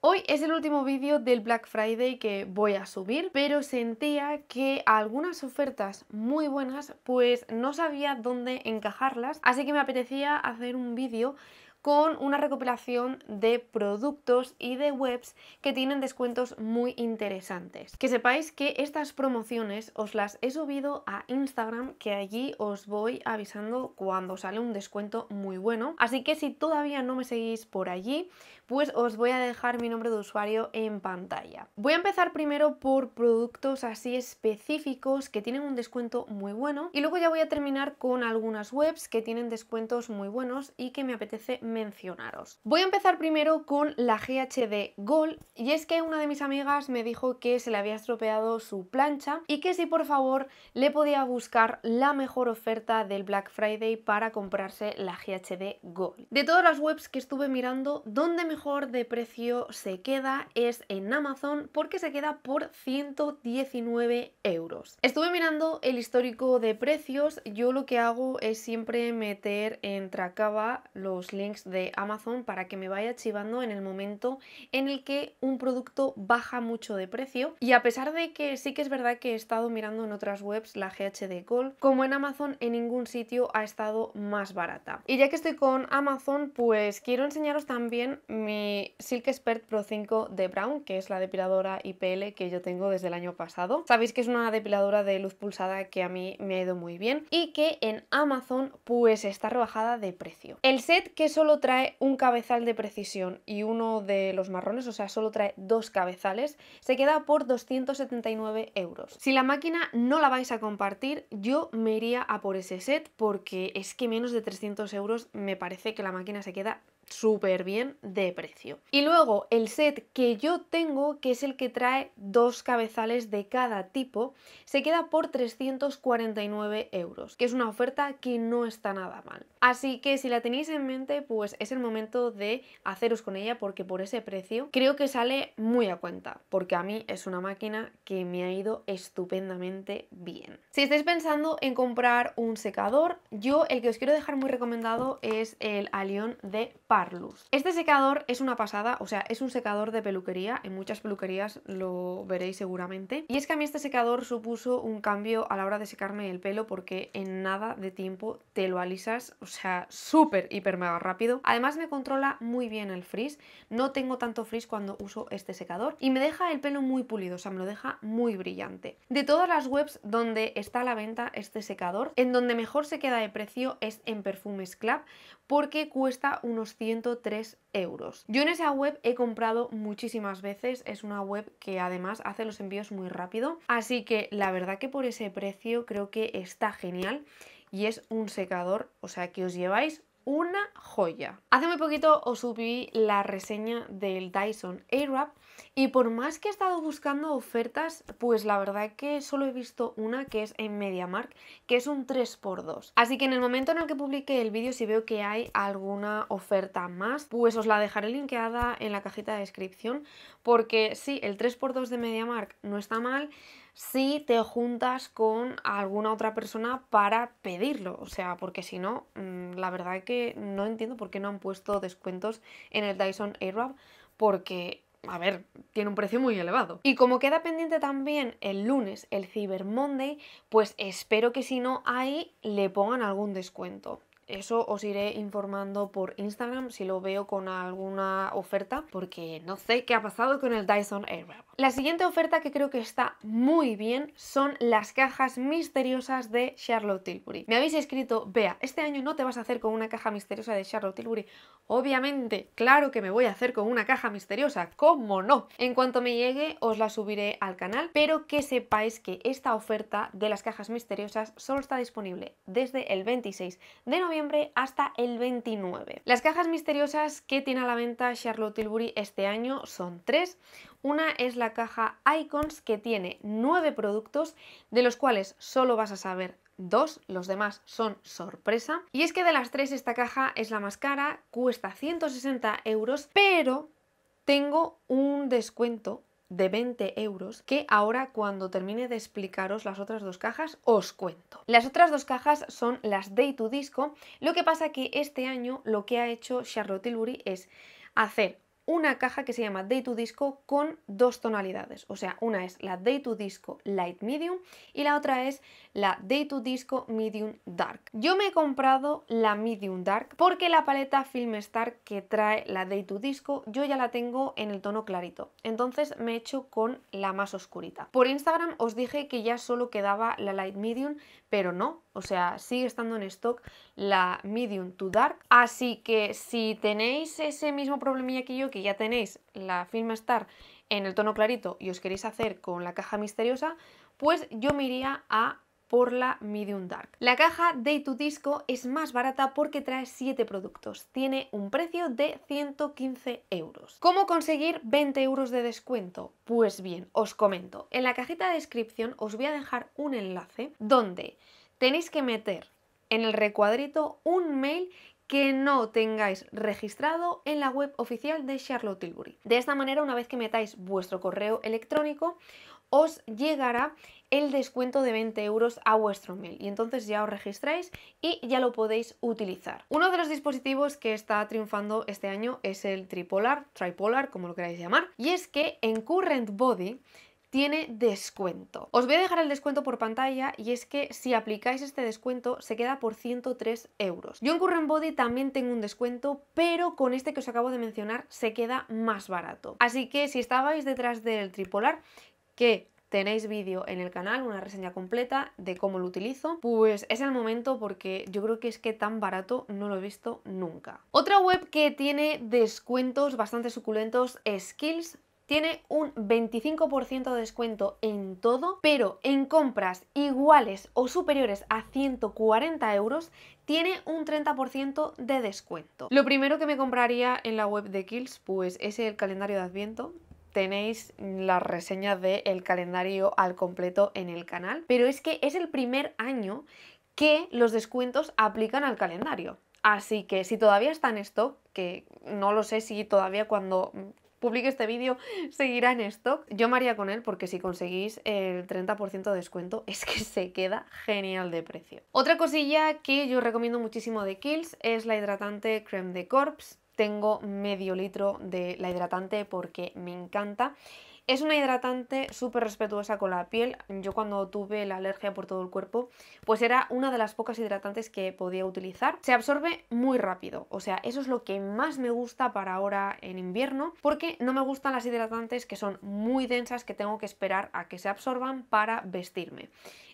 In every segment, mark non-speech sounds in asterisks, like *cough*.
hoy es el último vídeo del Black Friday que voy a subir, pero sentía que algunas ofertas muy buenas pues no sabía dónde encajarlas, así que me apetecía hacer un vídeo con una recopilación de productos y de webs que tienen descuentos muy interesantes. Que sepáis que estas promociones os las he subido a Instagram, que allí os voy avisando cuando sale un descuento muy bueno. Así que si todavía no me seguís por allí, pues os voy a dejar mi nombre de usuario en pantalla. Voy a empezar primero por productos así específicos que tienen un descuento muy bueno y luego ya voy a terminar con algunas webs que tienen descuentos muy buenos y que me apetece mencionaros. Voy a empezar primero con la GHD Gold y es que una de mis amigas me dijo que se le había estropeado su plancha y que si por favor le podía buscar la mejor oferta del Black Friday para comprarse la GHD Gold. De todas las webs que estuve mirando, donde mejor de precio se queda es en Amazon porque se queda por 119 euros. Estuve mirando el histórico de precios, yo lo que hago es siempre meter en Tracaba los links de Amazon para que me vaya archivando en el momento en el que un producto baja mucho de precio. Y a pesar de que sí que es verdad que he estado mirando en otras webs la GHD Gold, como en Amazon en ningún sitio ha estado más barata. Y ya que estoy con Amazon, pues quiero enseñaros también mi Silk Expert Pro 5 de Brown, que es la depiladora IPL que yo tengo desde el año pasado. Sabéis que es una depiladora de luz pulsada que a mí me ha ido muy bien y que en Amazon pues está rebajada de precio. El set que solo solo trae un cabezal de precisión y uno de los marrones, o sea, solo trae dos cabezales, se queda por 279 euros. Si la máquina no la vais a compartir, yo me iría a por ese set porque es que menos de 300 euros me parece que la máquina se queda súper bien de precio. Y luego el set que yo tengo, que es el que trae dos cabezales de cada tipo, se queda por 349 euros, que es una oferta que no está nada mal. Así que si la tenéis en mente, pues es el momento de haceros con ella porque por ese precio creo que sale muy a cuenta, porque a mí es una máquina que me ha ido estupendamente bien. Si estáis pensando en comprar un secador, yo el que os quiero dejar muy recomendado es el Alion de este secador es una pasada, o sea, es un secador de peluquería, en muchas peluquerías lo veréis seguramente. Y es que a mí este secador supuso un cambio a la hora de secarme el pelo porque en nada de tiempo te lo alisas, o sea, súper, hiper, mega rápido. Además me controla muy bien el frizz, no tengo tanto frizz cuando uso este secador y me deja el pelo muy pulido, o sea, me lo deja muy brillante. De todas las webs donde está a la venta este secador, en donde mejor se queda de precio es en Perfumes Club porque cuesta unos 100 103 euros. Yo en esa web he comprado muchísimas veces, es una web que además hace los envíos muy rápido, así que la verdad que por ese precio creo que está genial y es un secador, o sea que os lleváis una joya. Hace muy poquito os subí la reseña del Dyson Airwrap y por más que he estado buscando ofertas, pues la verdad es que solo he visto una que es en MediaMark, que es un 3x2. Así que en el momento en el que publique el vídeo, si veo que hay alguna oferta más, pues os la dejaré linkeada en la cajita de descripción, porque sí, el 3x2 de MediaMark no está mal, si te juntas con alguna otra persona para pedirlo. O sea, porque si no, mm, la verdad es que no entiendo por qué no han puesto descuentos en el Dyson Airwrap, porque a ver, tiene un precio muy elevado. Y como queda pendiente también el lunes, el Cyber Monday, pues espero que si no hay, le pongan algún descuento. Eso os iré informando por Instagram si lo veo con alguna oferta, porque no sé qué ha pasado con el Dyson Airwrap. La siguiente oferta que creo que está muy bien son las cajas misteriosas de Charlotte Tilbury. Me habéis escrito, vea, este año no te vas a hacer con una caja misteriosa de Charlotte Tilbury. Obviamente, claro que me voy a hacer con una caja misteriosa, ¿cómo no? En cuanto me llegue, os la subiré al canal, pero que sepáis que esta oferta de las cajas misteriosas solo está disponible desde el 26 de noviembre hasta el 29. Las cajas misteriosas que tiene a la venta Charlotte Tilbury este año son tres. Una es la caja Icons que tiene nueve productos de los cuales solo vas a saber dos, los demás son sorpresa. Y es que de las tres esta caja es la más cara, cuesta 160 euros, pero tengo un descuento de 20 euros que ahora cuando termine de explicaros las otras dos cajas os cuento. Las otras dos cajas son las Day to Disco, lo que pasa que este año lo que ha hecho Charlotte Tilbury es hacer una caja que se llama Day to Disco con dos tonalidades. O sea, una es la Day to Disco Light Medium y la otra es la Day to Disco Medium Dark. Yo me he comprado la Medium Dark porque la paleta Film Star que trae la Day to Disco yo ya la tengo en el tono clarito. Entonces me he hecho con la más oscurita. Por Instagram os dije que ya solo quedaba la Light Medium, pero no, o sea, sigue estando en stock la medium to dark. Así que si tenéis ese mismo problemilla que yo, que ya tenéis la firma Star en el tono clarito y os queréis hacer con la caja misteriosa, pues yo me iría a por la Medium Dark. La caja Day to Disco es más barata porque trae 7 productos. Tiene un precio de 115 euros. ¿Cómo conseguir 20 euros de descuento? Pues bien, os comento. En la cajita de descripción os voy a dejar un enlace donde tenéis que meter en el recuadrito un mail que no tengáis registrado en la web oficial de Charlotte Tilbury. De esta manera, una vez que metáis vuestro correo electrónico, os llegará el descuento de 20 euros a vuestro mail y entonces ya os registráis y ya lo podéis utilizar. Uno de los dispositivos que está triunfando este año es el tripolar, tripolar como lo queráis llamar, y es que en Current Body tiene descuento. Os voy a dejar el descuento por pantalla y es que si aplicáis este descuento se queda por 103 euros. Yo en Current Body también tengo un descuento, pero con este que os acabo de mencionar se queda más barato. Así que si estabais detrás del tripolar, que tenéis vídeo en el canal, una reseña completa de cómo lo utilizo, pues es el momento porque yo creo que es que tan barato no lo he visto nunca. Otra web que tiene descuentos bastante suculentos es Skills, tiene un 25% de descuento en todo, pero en compras iguales o superiores a 140 euros tiene un 30% de descuento. Lo primero que me compraría en la web de Kills pues es el calendario de Adviento, tenéis la reseña del calendario al completo en el canal, pero es que es el primer año que los descuentos aplican al calendario. Así que si todavía está en stock, que no lo sé si todavía cuando publique este vídeo seguirá en stock. Yo maría con él porque si conseguís el 30% de descuento es que se queda genial de precio. Otra cosilla que yo recomiendo muchísimo de Kills es la hidratante Creme de Corps tengo medio litro de la hidratante porque me encanta es una hidratante súper respetuosa con la piel. Yo cuando tuve la alergia por todo el cuerpo, pues era una de las pocas hidratantes que podía utilizar. Se absorbe muy rápido, o sea, eso es lo que más me gusta para ahora en invierno, porque no me gustan las hidratantes que son muy densas, que tengo que esperar a que se absorban para vestirme.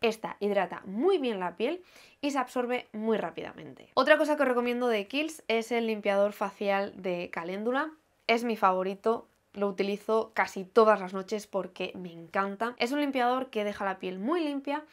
Esta hidrata muy bien la piel y se absorbe muy rápidamente. Otra cosa que os recomiendo de Kills es el limpiador facial de caléndula. Es mi favorito, lo utilizo casi todas las noches porque me encanta. Es un limpiador que deja la piel muy limpia,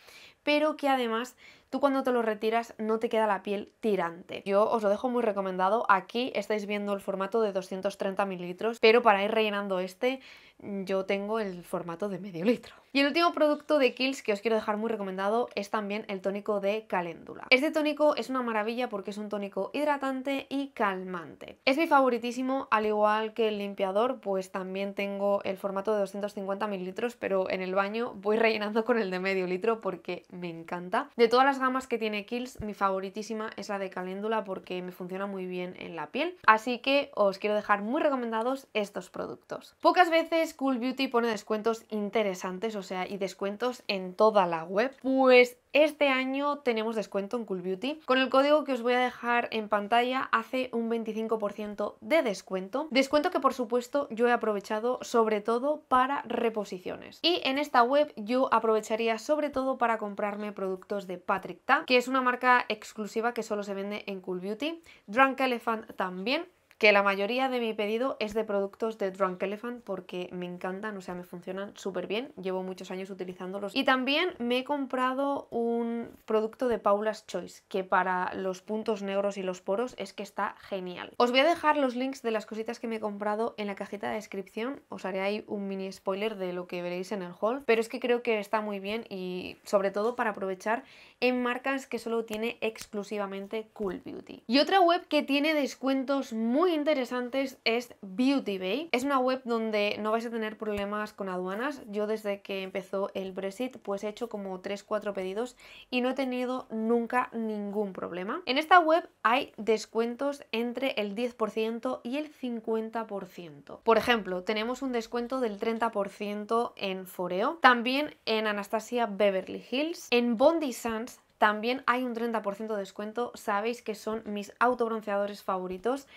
pero que además tú cuando te lo retiras no te queda la piel tirante. Yo os lo dejo muy recomendado, aquí estáis viendo el formato de 230 mililitros, pero para ir rellenando este yo tengo el formato de medio litro. Y el último producto de Kills que os quiero dejar muy recomendado es también el tónico de caléndula. Este tónico es una maravilla porque es un tónico hidratante y calmante. Es mi favoritísimo, al igual que el limpiador, pues también tengo el formato de 250 mililitros, pero en el baño voy *laughs* rellenando con el de medio litro porque me encanta. De todas las gamas que tiene Kills, mi favoritísima es la de caléndula porque me funciona muy bien en la piel. Así que os quiero dejar muy recomendados estos productos. Pocas veces Cool Beauty pone descuentos interesantes, o sea, y descuentos en toda la web. Pues este año tenemos descuento en Cool Beauty. Con el código que os voy a dejar en pantalla hace un 25% de descuento. Descuento que por supuesto yo he aprovechado sobre todo para reposiciones. Y en esta web yo aprovecharía sobre todo para comprarme productos de Patrick Ta, que es una marca exclusiva que solo se vende en Cool Beauty. Drunk Elephant también que la mayoría de mi pedido es de productos de Drunk Elephant porque me encantan, o sea, me funcionan súper bien, llevo muchos años utilizándolos. Y también me he comprado un producto de Paula's Choice, que para los puntos negros y los poros es que está genial. Os voy a dejar los links de las cositas que me he comprado en la cajita de descripción, os haré ahí un mini spoiler de lo que veréis en el haul, pero es que creo que está muy bien y sobre todo para aprovechar en marcas que solo tiene exclusivamente Cool Beauty. Y otra web que tiene descuentos muy muy interesantes es Beauty Bay. Es una web donde no vais a tener problemas con aduanas. Yo desde que empezó el Brexit pues he hecho como 3-4 pedidos y no he tenido nunca ningún problema. En esta web hay descuentos entre el 10% y el 50%. Por ejemplo, tenemos un descuento del 30% en Foreo, también en Anastasia Beverly Hills, en Bondi Sands también hay un 30% de descuento. Sabéis que son mis autobronceadores favoritos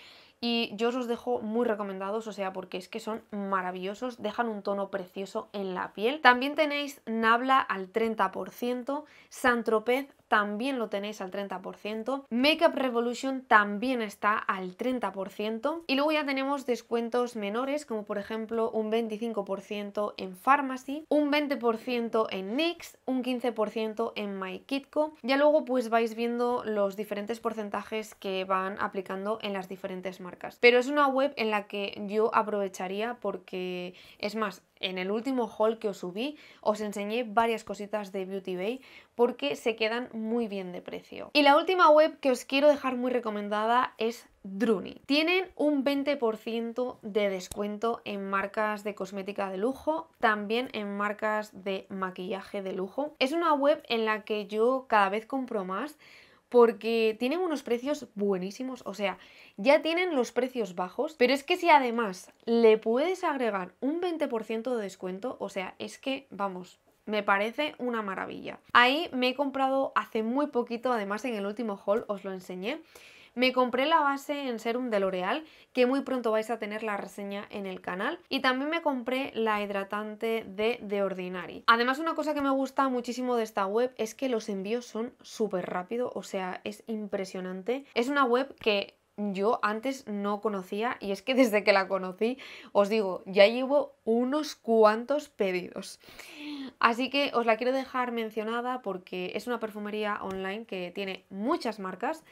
y yo os los dejo muy recomendados, o sea, porque es que son maravillosos, dejan un tono precioso en la piel. También tenéis Nabla al 30%, Santropez también lo tenéis al 30%. Makeup Revolution también está al 30%. Y luego ya tenemos descuentos menores, como por ejemplo un 25% en Pharmacy, un 20% en NYX, un 15% en MyKitco. Ya luego pues vais viendo los diferentes porcentajes que van aplicando en las diferentes marcas. Pero es una web en la que yo aprovecharía porque, es más, en el último haul que os subí os enseñé varias cositas de Beauty Bay porque se quedan muy bien de precio. Y la última web que os quiero dejar muy recomendada es Druni. Tienen un 20% de descuento en marcas de cosmética de lujo, también en marcas de maquillaje de lujo. Es una web en la que yo cada vez compro más porque tienen unos precios buenísimos, o sea, ya tienen los precios bajos, pero es que si además le puedes agregar un 20% de descuento, o sea, es que, vamos, me parece una maravilla. Ahí me he comprado hace muy poquito, además en el último haul os lo enseñé, me compré la base en serum de L'Oreal, que muy pronto vais a tener la reseña en el canal. Y también me compré la hidratante de The Ordinary. Además, una cosa que me gusta muchísimo de esta web es que los envíos son súper rápido, o sea, es impresionante. Es una web que yo antes no conocía y es que *laughs* desde que la conocí, os digo, ya llevo unos cuantos pedidos. Así que os la quiero dejar mencionada porque es una perfumería online que tiene muchas marcas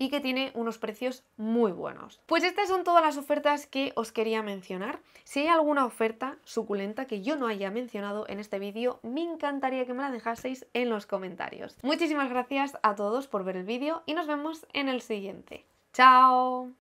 y que tiene unos precios muy buenos. Pues estas son todas las ofertas que os quería mencionar. Si hay alguna oferta suculenta que yo no haya mencionado en este vídeo, me encantaría que me la dejaseis en los comentarios. Muchísimas gracias a todos por ver el vídeo y nos vemos en el siguiente. ¡Chao!